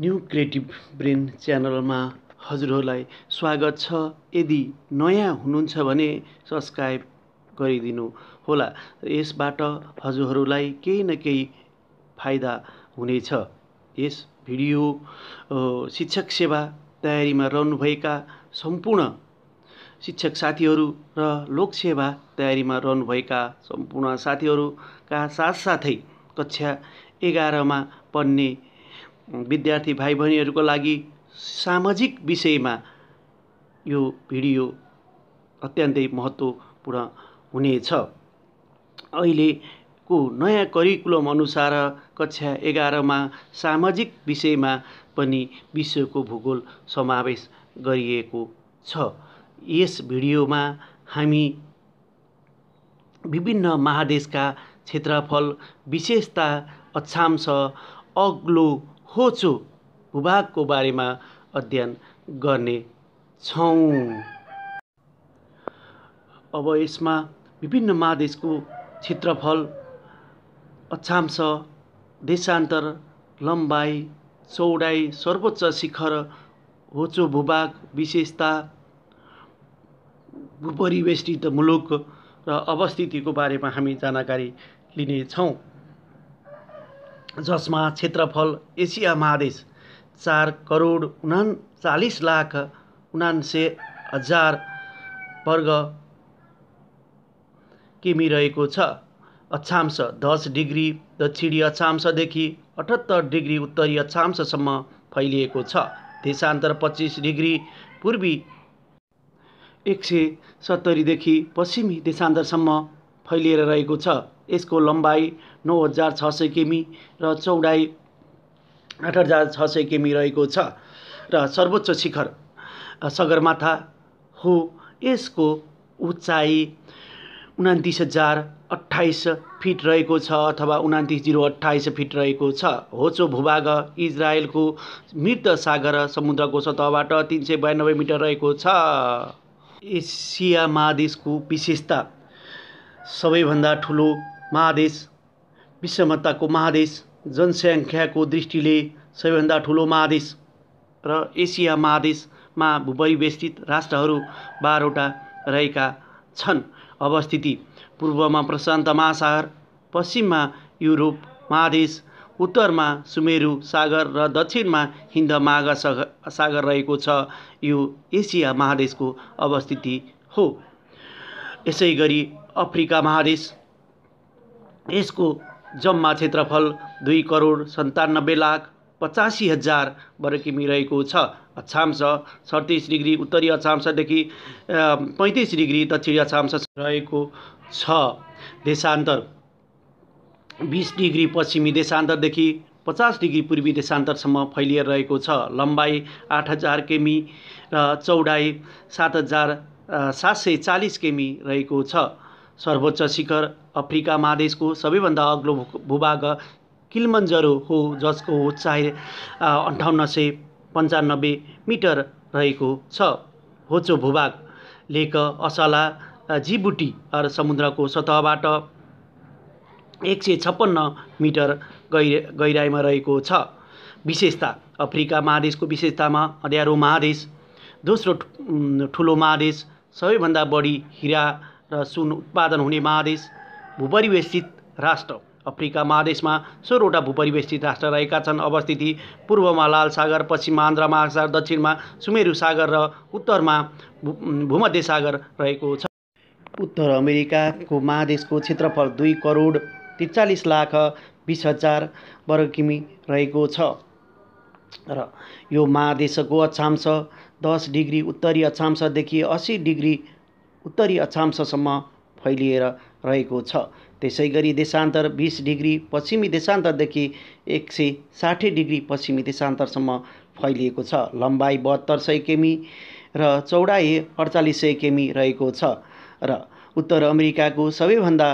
new creative brain च्यानलमा हजुरहरूलाई स्वागत छ यदि नयाँ हुनुहुन्छ भने सब्सक्राइब गरिदिनु होला यसबाट हजुरहरूलाई केही न केही फाइदा हुनेछ यस भिडियो शिक्षक सेवा तयारीमा रहनुभएका सम्पूर्ण शिक्षक साथीहरू र लोकसेवा तयारीमा रहनुभएका सम्पूर्ण साथीहरूका साथसाथै कक्षा एघारमा पढ्ने विद्यार्थी भाइ बहिनीहरूको लागि सामाजिक विषयमा यो भिडियो अत्यन्तै महत्त्वपूर्ण हुनेछ अहिलेको नयाँ करिकुलम अनुसार कक्षा एघारमा सामाजिक विषयमा पनि विश्वको भूगोल समावेश गरिएको छ यस भिडियोमा हामी विभिन्न महादेशका क्षेत्रफल विशेषता अक्षांश अग्लो होचो भूभागको बारेमा अध्ययन छौँ अब यसमा विभिन्न महादेशको क्षेत्रफल अक्षांश देशान्तर लम्बाइ चौडाइ सर्वोच्च शिखर होचो भूभाग विशेषता भूपरिवेष्टित मुलुक र अवस्थितिको बारेमा हामी जानकारी लिनेछौँ जसमा क्षेत्रफल एसिया महादेश चार करोड उनाचालिस लाख उनान्से हजार वर्ग किमी रहेको छ अक्षांश दस डिग्री दक्षिणी अक्षांशदेखि अठहत्तर डिग्री उत्तरी अक्षांशसम्म फैलिएको छ देशान्तर पच्चिस डिग्री पूर्वी एक सय सत्तरीदेखि पश्चिमी देशान्तरसम्म फैलिएर रहेको छ यसको लम्बाइ नौ हजार छ सय किमी र चौडाइ आठ हजार छ सय किमी रहेको छ र सर्वोच्च शिखर सगरमाथा हो यसको उचाइ उनातिस हजार अठाइस फिट रहेको छ अथवा उनातिस जिरो अठाइस फिट रहेको छ होचो भूभाग इजरायलको मृत सागर समुद्रको सतहबाट तिन सय बयानब्बे मिटर रहेको छ एसिया महादेशको विशेषता सबैभन्दा ठुलो महादेश विश्वमत्ताको महादेश जनसङ्ख्याको दृष्टिले सबैभन्दा ठुलो महादेश र एसिया महादेशमा भूपरिवेष्टित राष्ट्रहरू बाह्रवटा रहेका छन् अवस्थिति पूर्वमा प्रशान्त महासागर पश्चिममा युरोप महादेश उत्तरमा सुमेरु सागर र दक्षिणमा हिन्द महासागर सागर रहेको छ यो एसिया महादेशको अवस्थिति हो यसै गरी अफ्रिका महादेश यसको जम्मा क्षेत्रफल दुई करोड सन्तानब्बे लाख पचासी हजार वर्ग किमी रहेको छ अछाम्स सडतिस डिग्री उत्तरी अछाम्सदेखि पैँतिस डिग्री दक्षिणी अछाम्स रहेको छ देशान्तर बिस डिग्री पश्चिमी देशान्तरदेखि पचास डिग्री पूर्वी देशान्तरसम्म फैलिएर रहेको छ लम्बाइ आठ हजार केमी र चौडाइ सात हजार सात सय चालिस केमी रहेको छ सर्वोच्च शिखर अफ्रिका महादेशको सबैभन्दा अग्लो भूभाग किलमन्जरो हो जसको उचाइ अन्ठाउन्न सय पन्चानब्बे मिटर रहेको छ होचो भूभाग लेक असला जिबुटी समुद्रको सतहबाट एक सय छप्पन्न मिटर गहि गहिराइमा रहेको छ विशेषता अफ्रिका महादेशको विशेषतामा अध्यारो महादेश दोस्रो ठुलो महादेश सबैभन्दा बढी हिरा र सुन उत्पादन हुने महादेश भूपरिवेष्टित राष्ट्र अफ्रिका महादेशमा सोह्रवटा भूपरिवेष्टित राष्ट्र रहेका छन् अवस्थिति पूर्वमा लाल सागर पश्चिममा आन्ध्र महासागर दक्षिणमा सुमेरु सागर र उत्तरमा भूमध्य सागर रहेको छ उत्तर अमेरिकाको महादेशको क्षेत्रफल दुई करोड त्रिचालिस लाख बिस हजार वर्ग किमी रहेको छ र यो महादेशको अक्षांश दस डिग्री उत्तरी अक्षांशदेखि असी डिग्री उत्तरी अक्षांशसम्म फैलिएर रहेको छ त्यसै गरी देशान्तर बिस डिग्री पश्चिमी देशान्तरदेखि एक सय साठी डिग्री पश्चिमी देशान्तरसम्म फैलिएको छ लम्बाइ बहत्तर सय केमी र चौडाइ अडचालिस सय केमी रहेको छ र उत्तर अमेरिकाको सबैभन्दा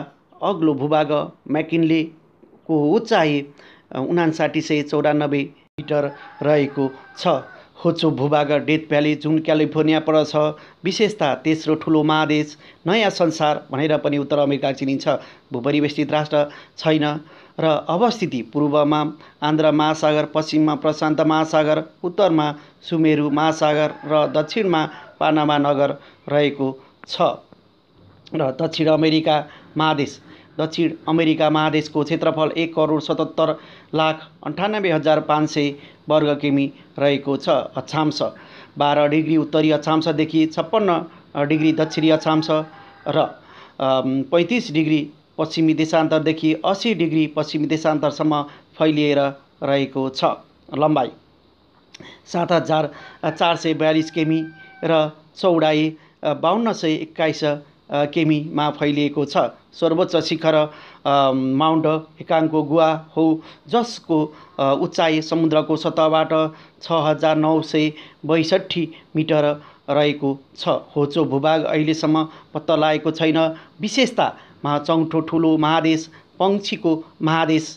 अग्लो भूभाग म्याकिन्लेको उचाइ उनासाठी सय चौरानब्बे मिटर रहेको छ होचो भूभाग डेथ भ्याली जुन क्यालिफोर्निया पर छ विशेषता तेस्रो ठुलो महादेश नयाँ संसार भनेर पनि उत्तर अमेरिका चिनिन्छ भूपरिवेष्टित राष्ट्र छैन र अवस्थिति पूर्वमा आन्ध्र महासागर पश्चिममा प्रशान्त महासागर उत्तरमा सुमेरु महासागर र दक्षिणमा पानामा नगर रहेको छ र दक्षिण अमेरिका महादेश दक्षिण अमेरिका महादेशको क्षेत्रफल एक करोड सतहत्तर लाख अन्ठानब्बे हजार पाँच सय वर्ग किमी रहेको छ अक्षांश बाह्र डिग्री उत्तरी अक्षांशदेखि छप्पन्न डिग्री दक्षिणी अक्षांश र पैँतिस डिग्री पश्चिमी देशान्तरदेखि असी डिग्री पश्चिमी देशान्तरसम्म फैलिएर रहेको छ लम्बाइ सात हजार चार सय बयालिस केमी र चौडाइ बाहन्न सय एक्काइस केमीमा फैलिएको छ सर्वोच्च शिखर माउन्ट हिकाङको गुवा हो जसको उचाइ समुद्रको सतहबाट छ हजार नौ सय बैसठी मिटर रहेको छ होचो भूभाग अहिलेसम्म पत्ता लागेको छैन विशेषता चौथो ठुलो महादेश पङ्क्षीको महादेश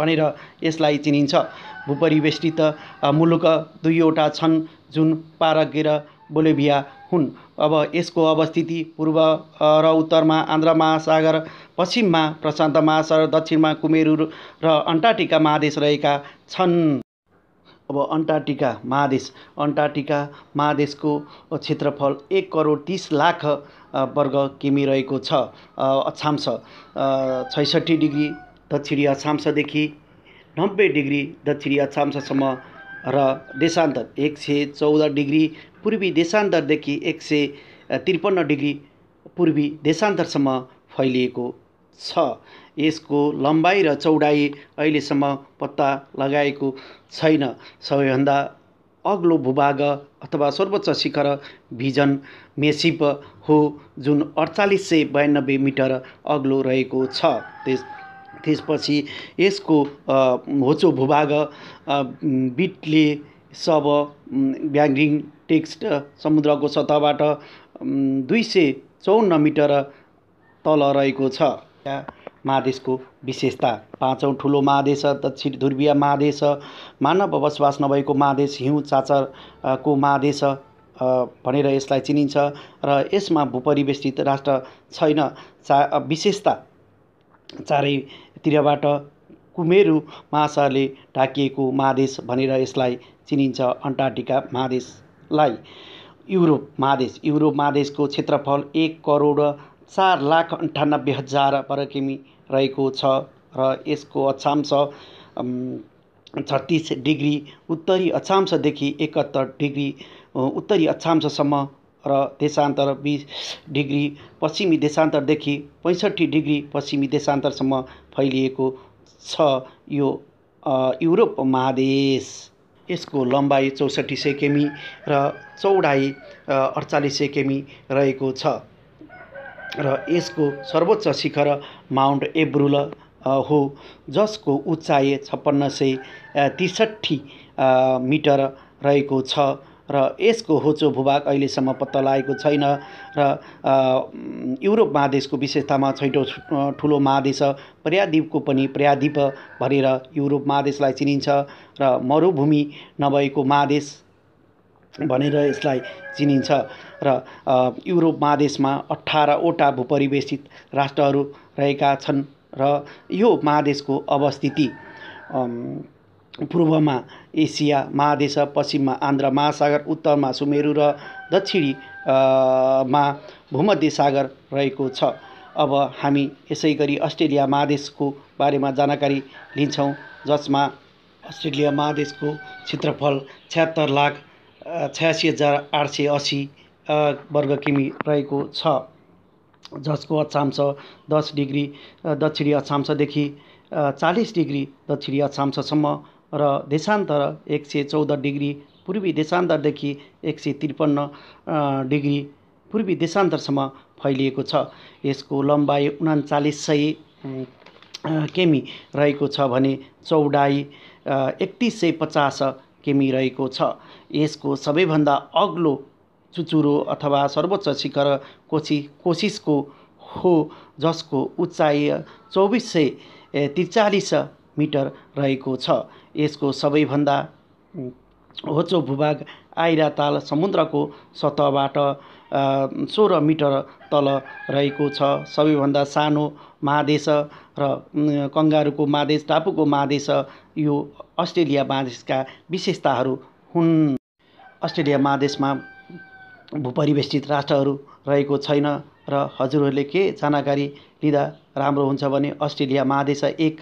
भनेर यसलाई चिनिन्छ भूपरिवेष्टित मुलुक दुईवटा छन् जुन पारगेर बोलेभिया हुन् अब यसको अवस्थिति पूर्व र उत्तरमा आन्ध्र महासागर पश्चिममा प्रशान्त महासागर दक्षिणमा कुमेर र अन्टार्टिका महादेश रहेका छन् अब अन्टार्टिका महादेश अन्टार्टिका महादेशको क्षेत्रफल एक करोड तिस लाख वर्ग किमी रहेको छ अछाम्स छैसठी डिग्री दक्षिणी अछाम्सदेखि नब्बे डिग्री दक्षिणी अछाम्ससम्म र देशान्तर एक सय चौध डिग्री पूर्वी देशान्तरदेखि एक सय त्रिपन्न डिग्री पूर्वी देशान्तरसम्म फैलिएको छ यसको लम्बाइ र चौडाइ अहिलेसम्म पत्ता लगाएको छैन सबैभन्दा अग्लो भूभाग अथवा सर्वोच्च शिखर भिजन मेसिप हो जुन अडचालिस सय बयानब्बे मिटर अग्लो रहेको छ त्यस त्यसपछि यसको होचो भूभाग बिटले सब ब्याङ्गिङ टेक्स्ट समुद्रको सतहबाट दुई सय चौन्न मिटर तल रहेको छ महादेशको विशेषता पाँचौँ ठुलो महादेश दक्षिण ध्रुवीय महादेश मानव बसोबास नभएको महादेश हिउँ चाचरको महादेश भनेर यसलाई चिनिन्छ र यसमा भूपरिवेष्टित राष्ट्र छैन चा विशेषता चारैतिरबाट कुमेरु महासागरले ढाकिएको महादेश भनेर यसलाई चिनिन्छ अन्टार्क्टिका महादेशलाई युरोप महादेश युरोप महादेशको क्षेत्रफल एक करोड चार लाख अन्ठानब्बे हजार वर्ग किमी रहेको छ र यसको अक्षांश छत्तिस डिग्री उत्तरी अक्षांशदेखि एकहत्तर डिग्री उत्तरी अक्षांशसम्म र देशान्तर बिस डिग्री पश्चिमी देशान्तरदेखि पैँसठी डिग्री पश्चिमी देशान्तरसम्म फैलिएको छ यो युरोप महादेश यसको लम्बाइ चौसठी सय र चौडाइ अठचालिस सय रहेको छ र यसको सर्वोच्च शिखर माउन्ट एब्रुल हो जसको उचाइ छप्पन्न सय त्रिसठी मिटर रहेको छ र यसको होचो भूभाग अहिलेसम्म पत्ता लागेको छैन र युरोप महादेशको विशेषतामा छैटौँ ठुलो महादेश प्रयाद्वीपको पनि प्रयाद्वीप भनेर युरोप महादेशलाई चिनिन्छ र मरुभूमि नभएको महादेश भनेर यसलाई चिनिन्छ र युरोप महादेशमा अठारवटा भूपरिवेशित राष्ट्रहरू रहेका छन् र यो महादेशको अवस्थिति पूर्वमा एसिया महादेश पश्चिममा आन्ध्र महासागर उत्तरमा सुमेरु र दक्षिणी मा भूमध्य सागर रहेको छ अब हामी यसै गरी अस्ट्रेलिया महादेशको बारेमा जानकारी लिन्छौँ जसमा अस्ट्रेलिया महादेशको क्षेत्रफल छ्यात्तर लाख छयासी हजार आठ सय असी वर्ग किमी रहेको छ जसको अक्षांश दस डिग्री दक्षिणी अक्षांशदेखि चालिस डिग्री दक्षिणी अक्षांशसम्म र देशान्तर एक सय चौध डिग्री पूर्वी देशान्तरदेखि एक सय त्रिपन्न डिग्री पूर्वी देशान्तरसम्म फैलिएको छ यसको लम्बाइ उनान्चालिस सय केमी रहेको छ भने चौडाइ एकतिस सय पचास केमी रहेको छ यसको सबैभन्दा अग्लो चुचुरो अथवा सर्वोच्च शिखर कोसी कोसिसको हो जसको उचाइ चौबिस सय त्रिचालिस मिटर रहेको छ यसको सबैभन्दा होचो भूभाग आइरा ताल समुद्रको सतहबाट सोह्र मिटर तल रहेको छ सबैभन्दा सानो महादेश र कङ्गारूको महादेश टापुको महादेश यो अस्ट्रेलिया महादेशका विशेषताहरू हुन् अस्ट्रेलिया महादेशमा भूपरिवेष्टित राष्ट्रहरू रहेको छैन र हजुरहरूले के जानकारी लिँदा राम्रो हुन्छ भने अस्ट्रेलिया महादेश एक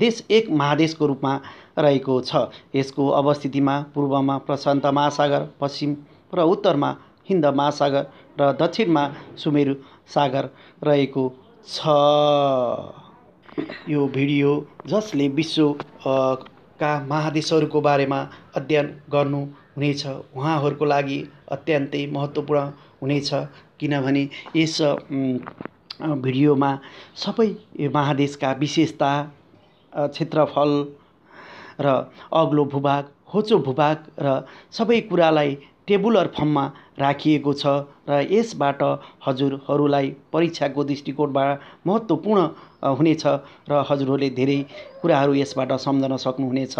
देश एक महादेशको रूपमा रहेको छ यसको अवस्थितिमा पूर्वमा प्रशान्त महासागर पश्चिम र उत्तरमा हिन्द महासागर र दक्षिणमा सुमेरु सागर रहेको छ यो भिडियो जसले विश्व का महादेशहरूको बारेमा अध्ययन गर्नु हुनेछ उहाँहरूको लागि अत्यन्तै महत्त्वपूर्ण हुनेछ किनभने यस भिडियोमा सबै महादेशका विशेषता क्षेत्रफल र अग्लो भूभाग होचो भूभाग र सबै कुरालाई टेबुलर फर्ममा राखिएको छ र यसबाट हजुरहरूलाई परीक्षाको दृष्टिकोणबाट महत्त्वपूर्ण हुनेछ र हजुरहरूले धेरै कुराहरू यसबाट सम्झन सक्नुहुनेछ